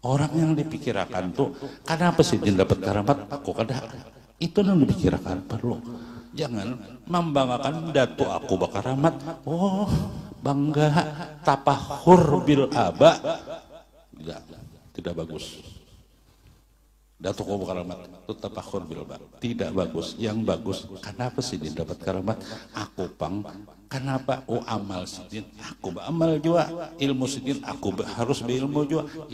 Orang yang dipikirkan tuh, kenapa sih dia dapat karamat? Aku kada. Itu yang dipikirkan perlu. Jangan membanggakan datu aku bakaramat. Oh, bangga tapahur bil aba. Tidak, tidak bagus. Datuk Abu Karamat itu tapahur bil aba. Tidak bagus. Yang bagus, kenapa sih dia dapat karamat? Aku pang Kenapa? Oh amal sidin, aku beramal juga. Ilmu sidin, aku harus berilmu juga.